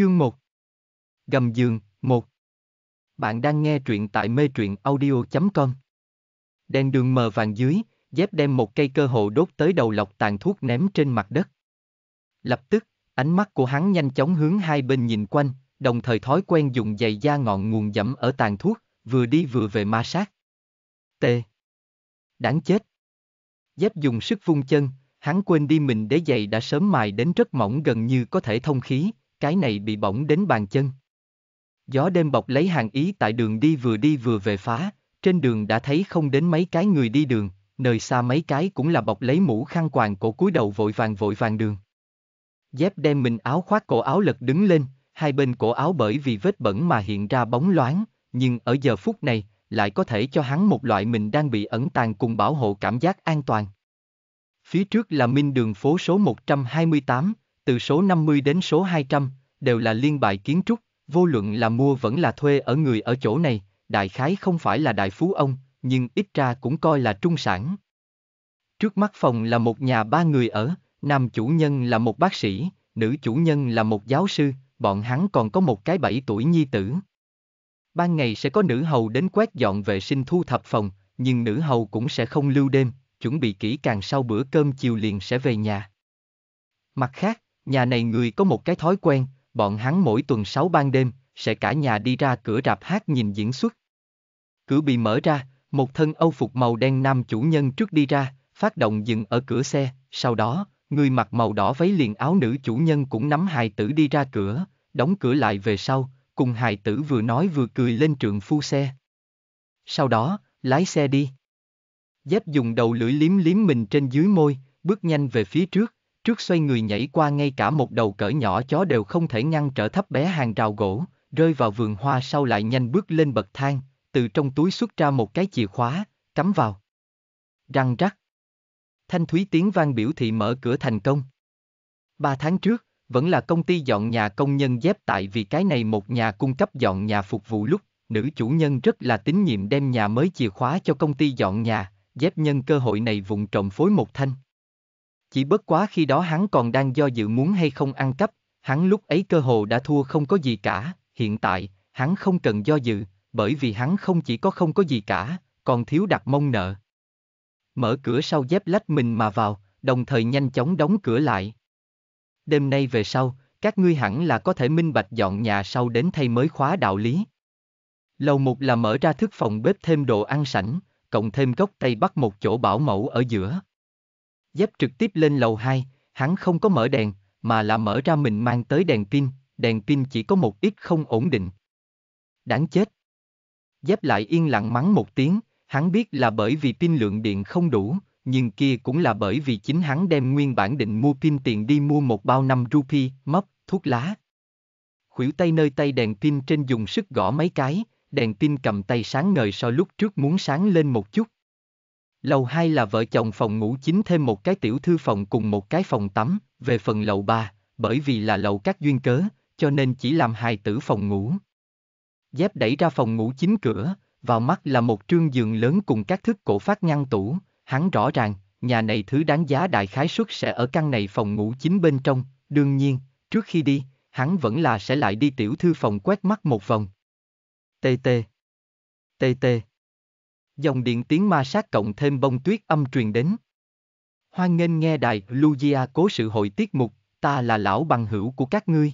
Chương 1 Gầm giường 1 Bạn đang nghe truyện tại mê truyện audio.com Đèn đường mờ vàng dưới, dép đem một cây cơ hồ đốt tới đầu lọc tàn thuốc ném trên mặt đất. Lập tức, ánh mắt của hắn nhanh chóng hướng hai bên nhìn quanh, đồng thời thói quen dùng giày da ngọn nguồn dẫm ở tàn thuốc, vừa đi vừa về ma sát. T. Đáng chết. Dép dùng sức vung chân, hắn quên đi mình để giày đã sớm mài đến rất mỏng gần như có thể thông khí, cái này bị bỏng đến bàn chân. Gió đêm bọc lấy hàng ý tại đường đi vừa đi vừa về phá, trên đường đã thấy không đến mấy cái người đi đường, nơi xa mấy cái cũng là bọc lấy mũ khăn quàng cổ cúi đầu vội vàng vội vàng đường. Dép đem mình áo khoác cổ áo lật đứng lên, hai bên cổ áo bởi vì vết bẩn mà hiện ra bóng loáng, nhưng ở giờ phút này, lại có thể cho hắn một loại mình đang bị ẩn tàng cùng bảo hộ cảm giác an toàn. Phía trước là minh đường phố số 128, từ số 50 đến số 200, đều là liên bài kiến trúc, vô luận là mua vẫn là thuê ở người ở chỗ này, đại khái không phải là đại phú ông, nhưng ít ra cũng coi là trung sản. Trước mắt phòng là một nhà ba người ở, nam chủ nhân là một bác sĩ, nữ chủ nhân là một giáo sư, bọn hắn còn có một cái bảy tuổi nhi tử. Ban ngày sẽ có nữ hầu đến quét dọn vệ sinh thu thập phòng, nhưng nữ hầu cũng sẽ không lưu đêm, chuẩn bị kỹ càng sau bữa cơm chiều liền sẽ về nhà. Mặt khác, Nhà này người có một cái thói quen, bọn hắn mỗi tuần sáu ban đêm, sẽ cả nhà đi ra cửa rạp hát nhìn diễn xuất. Cửa bị mở ra, một thân âu phục màu đen nam chủ nhân trước đi ra, phát động dừng ở cửa xe, sau đó, người mặc màu đỏ váy liền áo nữ chủ nhân cũng nắm hài tử đi ra cửa, đóng cửa lại về sau, cùng hài tử vừa nói vừa cười lên trượng phu xe. Sau đó, lái xe đi. Dép dùng đầu lưỡi liếm liếm mình trên dưới môi, bước nhanh về phía trước, Trước xoay người nhảy qua ngay cả một đầu cỡ nhỏ chó đều không thể ngăn trở thấp bé hàng rào gỗ, rơi vào vườn hoa sau lại nhanh bước lên bậc thang, từ trong túi xuất ra một cái chìa khóa, cắm vào. Răng rắc. Thanh thúy tiếng vang biểu thị mở cửa thành công. Ba tháng trước, vẫn là công ty dọn nhà công nhân dép tại vì cái này một nhà cung cấp dọn nhà phục vụ lúc, nữ chủ nhân rất là tín nhiệm đem nhà mới chìa khóa cho công ty dọn nhà, dép nhân cơ hội này vụng trộm phối một thanh. Chỉ bất quá khi đó hắn còn đang do dự muốn hay không ăn cắp, hắn lúc ấy cơ hồ đã thua không có gì cả, hiện tại, hắn không cần do dự, bởi vì hắn không chỉ có không có gì cả, còn thiếu đặt mông nợ. Mở cửa sau dép lách mình mà vào, đồng thời nhanh chóng đóng cửa lại. Đêm nay về sau, các ngươi hẳn là có thể minh bạch dọn nhà sau đến thay mới khóa đạo lý. Lầu một là mở ra thức phòng bếp thêm đồ ăn sảnh, cộng thêm gốc Tây Bắc một chỗ bảo mẫu ở giữa dép trực tiếp lên lầu 2, hắn không có mở đèn, mà là mở ra mình mang tới đèn pin, đèn pin chỉ có một ít không ổn định. Đáng chết. Dép lại yên lặng mắng một tiếng, hắn biết là bởi vì pin lượng điện không đủ, nhưng kia cũng là bởi vì chính hắn đem nguyên bản định mua pin tiền đi mua một bao năm rupee, mấp, thuốc lá. Khuỷu tay nơi tay đèn pin trên dùng sức gõ mấy cái, đèn pin cầm tay sáng ngời so lúc trước muốn sáng lên một chút. Lầu 2 là vợ chồng phòng ngủ chính thêm một cái tiểu thư phòng cùng một cái phòng tắm, về phần lầu 3, bởi vì là lầu các duyên cớ, cho nên chỉ làm hài tử phòng ngủ. Dép đẩy ra phòng ngủ chính cửa, vào mắt là một trương giường lớn cùng các thức cổ phát ngăn tủ, hắn rõ ràng, nhà này thứ đáng giá đại khái suất sẽ ở căn này phòng ngủ chính bên trong, đương nhiên, trước khi đi, hắn vẫn là sẽ lại đi tiểu thư phòng quét mắt một vòng. TT TT Dòng điện tiếng ma sát cộng thêm bông tuyết âm truyền đến. Hoan nghênh nghe đài Lugia cố sự hội tiết mục, ta là lão bằng hữu của các ngươi.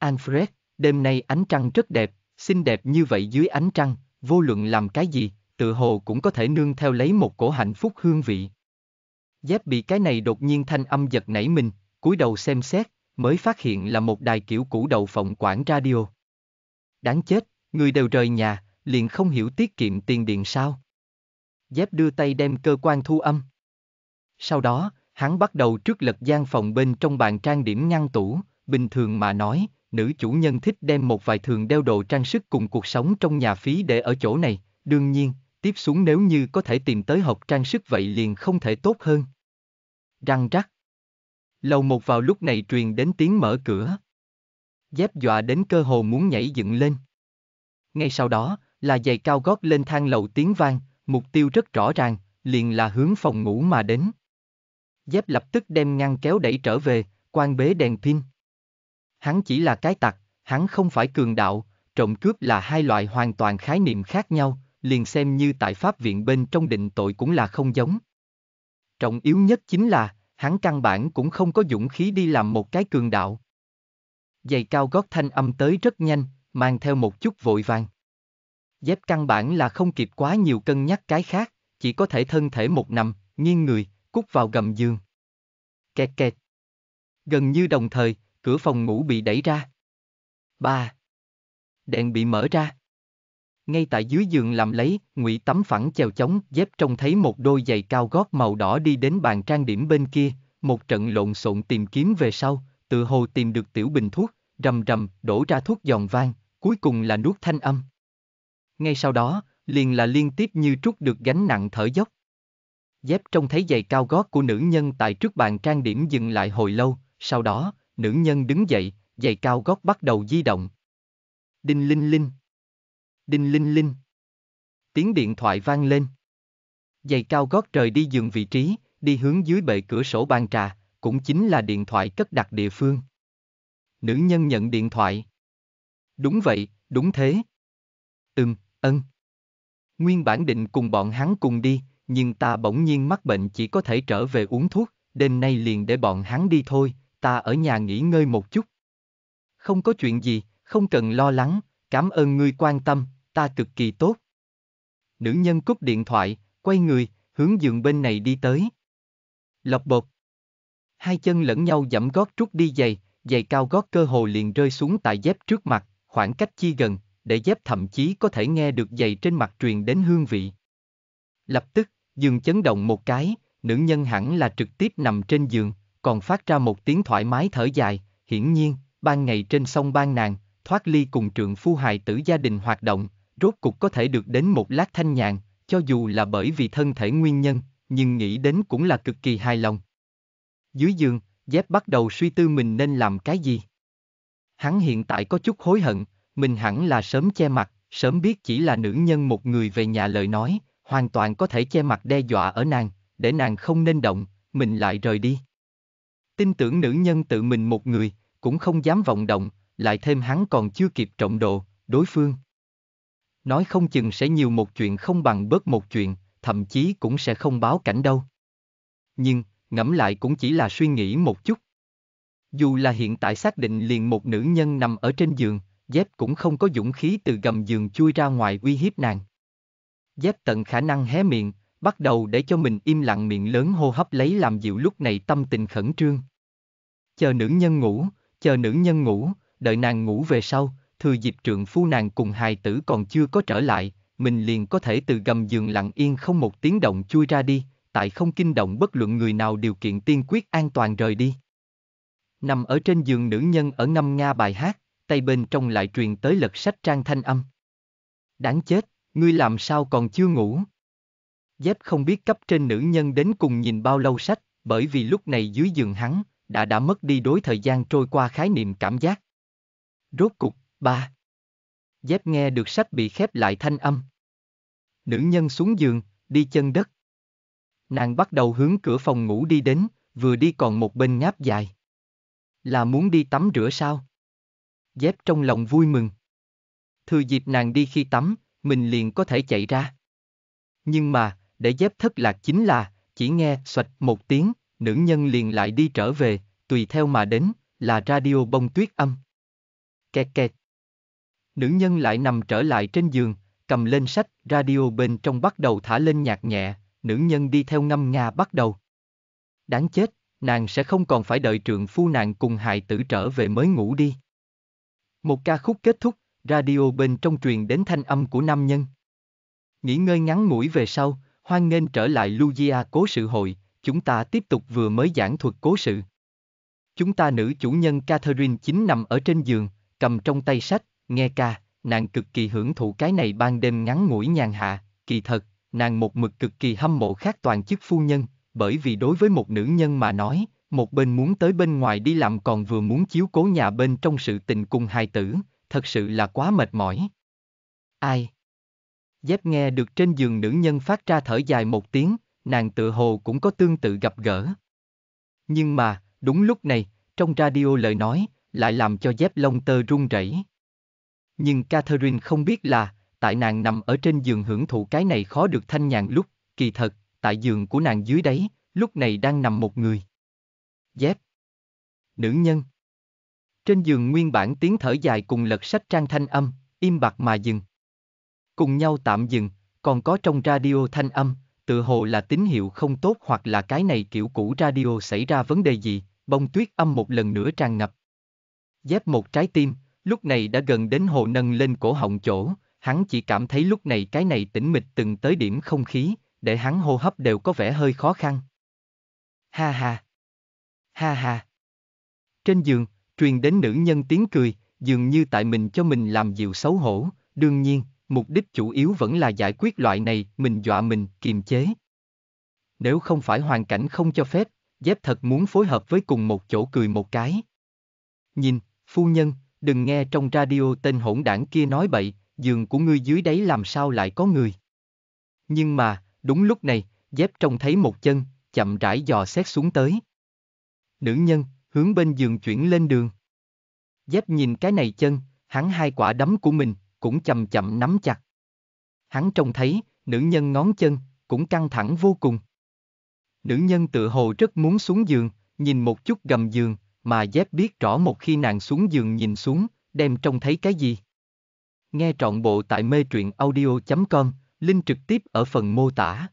Alfred, đêm nay ánh trăng rất đẹp, xinh đẹp như vậy dưới ánh trăng, vô luận làm cái gì, tự hồ cũng có thể nương theo lấy một cổ hạnh phúc hương vị. Dép bị cái này đột nhiên thanh âm giật nảy mình, cúi đầu xem xét, mới phát hiện là một đài kiểu cũ đầu phòng quản radio. Đáng chết, người đều rời nhà, liền không hiểu tiết kiệm tiền điện sao. Dép đưa tay đem cơ quan thu âm. Sau đó, hắn bắt đầu trước lật gian phòng bên trong bàn trang điểm ngăn tủ, bình thường mà nói, nữ chủ nhân thích đem một vài thường đeo đồ trang sức cùng cuộc sống trong nhà phí để ở chỗ này, đương nhiên, tiếp xuống nếu như có thể tìm tới hộp trang sức vậy liền không thể tốt hơn. Răng rắc. Lầu một vào lúc này truyền đến tiếng mở cửa. Dép dọa đến cơ hồ muốn nhảy dựng lên. Ngay sau đó, là giày cao gót lên thang lầu tiếng vang, mục tiêu rất rõ ràng, liền là hướng phòng ngủ mà đến. Dép lập tức đem ngăn kéo đẩy trở về, quan bế đèn pin. Hắn chỉ là cái tặc, hắn không phải cường đạo, trộm cướp là hai loại hoàn toàn khái niệm khác nhau, liền xem như tại pháp viện bên trong định tội cũng là không giống. Trọng yếu nhất chính là, hắn căn bản cũng không có dũng khí đi làm một cái cường đạo. Giày cao gót thanh âm tới rất nhanh, mang theo một chút vội vàng dép căn bản là không kịp quá nhiều cân nhắc cái khác, chỉ có thể thân thể một nằm, nghiêng người, cút vào gầm giường. Kẹt kẹt. Gần như đồng thời, cửa phòng ngủ bị đẩy ra. Ba. Đèn bị mở ra. Ngay tại dưới giường làm lấy, ngụy tắm phẳng chèo chống, dép trông thấy một đôi giày cao gót màu đỏ đi đến bàn trang điểm bên kia, một trận lộn xộn tìm kiếm về sau, tự hồ tìm được tiểu bình thuốc, rầm rầm, đổ ra thuốc giòn vang, cuối cùng là nuốt thanh âm. Ngay sau đó, liền là liên tiếp như trút được gánh nặng thở dốc. Dép trông thấy giày cao gót của nữ nhân tại trước bàn trang điểm dừng lại hồi lâu, sau đó, nữ nhân đứng dậy, giày cao gót bắt đầu di động. Đinh linh linh. Đinh linh linh. Tiếng điện thoại vang lên. Giày cao gót rời đi giường vị trí, đi hướng dưới bệ cửa sổ bàn trà, cũng chính là điện thoại cất đặt địa phương. Nữ nhân nhận điện thoại. Đúng vậy, đúng thế. Ừm, Ân. Nguyên bản định cùng bọn hắn cùng đi, nhưng ta bỗng nhiên mắc bệnh chỉ có thể trở về uống thuốc, đêm nay liền để bọn hắn đi thôi, ta ở nhà nghỉ ngơi một chút. Không có chuyện gì, không cần lo lắng, cảm ơn ngươi quan tâm, ta cực kỳ tốt. Nữ nhân cúp điện thoại, quay người, hướng giường bên này đi tới. Lọc bột. Hai chân lẫn nhau dẫm gót trút đi giày, giày cao gót cơ hồ liền rơi xuống tại dép trước mặt, khoảng cách chi gần, để dép thậm chí có thể nghe được giày trên mặt truyền đến hương vị. Lập tức, giường chấn động một cái, nữ nhân hẳn là trực tiếp nằm trên giường, còn phát ra một tiếng thoải mái thở dài, hiển nhiên, ban ngày trên sông ban nàng, thoát ly cùng trượng phu hài tử gia đình hoạt động, rốt cục có thể được đến một lát thanh nhàn, cho dù là bởi vì thân thể nguyên nhân, nhưng nghĩ đến cũng là cực kỳ hài lòng. Dưới giường, Dép bắt đầu suy tư mình nên làm cái gì. Hắn hiện tại có chút hối hận, mình hẳn là sớm che mặt, sớm biết chỉ là nữ nhân một người về nhà lời nói, hoàn toàn có thể che mặt đe dọa ở nàng, để nàng không nên động, mình lại rời đi. Tin tưởng nữ nhân tự mình một người, cũng không dám vọng động, lại thêm hắn còn chưa kịp trọng độ, đối phương. Nói không chừng sẽ nhiều một chuyện không bằng bớt một chuyện, thậm chí cũng sẽ không báo cảnh đâu. Nhưng, ngẫm lại cũng chỉ là suy nghĩ một chút. Dù là hiện tại xác định liền một nữ nhân nằm ở trên giường, Dép cũng không có dũng khí từ gầm giường chui ra ngoài uy hiếp nàng. Dép tận khả năng hé miệng, bắt đầu để cho mình im lặng miệng lớn hô hấp lấy làm dịu lúc này tâm tình khẩn trương. Chờ nữ nhân ngủ, chờ nữ nhân ngủ, đợi nàng ngủ về sau, thừa dịp trượng phu nàng cùng hài tử còn chưa có trở lại, mình liền có thể từ gầm giường lặng yên không một tiếng động chui ra đi, tại không kinh động bất luận người nào điều kiện tiên quyết an toàn rời đi. Nằm ở trên giường nữ nhân ở năm nga bài hát, tay bên trong lại truyền tới lật sách trang thanh âm. Đáng chết, ngươi làm sao còn chưa ngủ? Dép không biết cấp trên nữ nhân đến cùng nhìn bao lâu sách, bởi vì lúc này dưới giường hắn, đã đã mất đi đối thời gian trôi qua khái niệm cảm giác. Rốt cục, ba. Dép nghe được sách bị khép lại thanh âm. Nữ nhân xuống giường, đi chân đất. Nàng bắt đầu hướng cửa phòng ngủ đi đến, vừa đi còn một bên ngáp dài. Là muốn đi tắm rửa sao? dép trong lòng vui mừng. Thừa dịp nàng đi khi tắm, mình liền có thể chạy ra. Nhưng mà, để dép thất lạc chính là, chỉ nghe xoạch một tiếng, nữ nhân liền lại đi trở về, tùy theo mà đến, là radio bông tuyết âm. Kẹt kẹt. Nữ nhân lại nằm trở lại trên giường, cầm lên sách, radio bên trong bắt đầu thả lên nhạc nhẹ, nữ nhân đi theo ngâm nga bắt đầu. Đáng chết, nàng sẽ không còn phải đợi trượng phu nàng cùng hài tử trở về mới ngủ đi. Một ca khúc kết thúc, radio bên trong truyền đến thanh âm của nam nhân. Nghỉ ngơi ngắn ngủi về sau, hoan nghênh trở lại Lugia cố sự hội, chúng ta tiếp tục vừa mới giảng thuật cố sự. Chúng ta nữ chủ nhân Catherine chính nằm ở trên giường, cầm trong tay sách, nghe ca, nàng cực kỳ hưởng thụ cái này ban đêm ngắn ngủi nhàn hạ, kỳ thật, nàng một mực cực kỳ hâm mộ khác toàn chức phu nhân, bởi vì đối với một nữ nhân mà nói, một bên muốn tới bên ngoài đi làm còn vừa muốn chiếu cố nhà bên trong sự tình cùng hài tử, thật sự là quá mệt mỏi. Ai? Dép nghe được trên giường nữ nhân phát ra thở dài một tiếng, nàng tự hồ cũng có tương tự gặp gỡ. Nhưng mà, đúng lúc này, trong radio lời nói, lại làm cho dép lông tơ run rẩy. Nhưng Catherine không biết là, tại nàng nằm ở trên giường hưởng thụ cái này khó được thanh nhàn lúc, kỳ thật, tại giường của nàng dưới đấy, lúc này đang nằm một người dép. Nữ nhân. Trên giường nguyên bản tiếng thở dài cùng lật sách trang thanh âm, im bặt mà dừng. Cùng nhau tạm dừng, còn có trong radio thanh âm, tự hồ là tín hiệu không tốt hoặc là cái này kiểu cũ radio xảy ra vấn đề gì, bông tuyết âm một lần nữa tràn ngập. Dép một trái tim, lúc này đã gần đến hồ nâng lên cổ họng chỗ, hắn chỉ cảm thấy lúc này cái này tĩnh mịch từng tới điểm không khí, để hắn hô hấp đều có vẻ hơi khó khăn. Ha ha! ha ha. Trên giường, truyền đến nữ nhân tiếng cười, dường như tại mình cho mình làm dịu xấu hổ, đương nhiên, mục đích chủ yếu vẫn là giải quyết loại này, mình dọa mình, kiềm chế. Nếu không phải hoàn cảnh không cho phép, dép thật muốn phối hợp với cùng một chỗ cười một cái. Nhìn, phu nhân, đừng nghe trong radio tên hỗn đảng kia nói bậy, giường của ngươi dưới đấy làm sao lại có người. Nhưng mà, đúng lúc này, dép trông thấy một chân, chậm rãi dò xét xuống tới nữ nhân, hướng bên giường chuyển lên đường. Dép nhìn cái này chân, hắn hai quả đấm của mình, cũng chậm chậm nắm chặt. Hắn trông thấy, nữ nhân ngón chân, cũng căng thẳng vô cùng. Nữ nhân tự hồ rất muốn xuống giường, nhìn một chút gầm giường, mà dép biết rõ một khi nàng xuống giường nhìn xuống, đem trông thấy cái gì. Nghe trọn bộ tại mê truyện audio.com, link trực tiếp ở phần mô tả.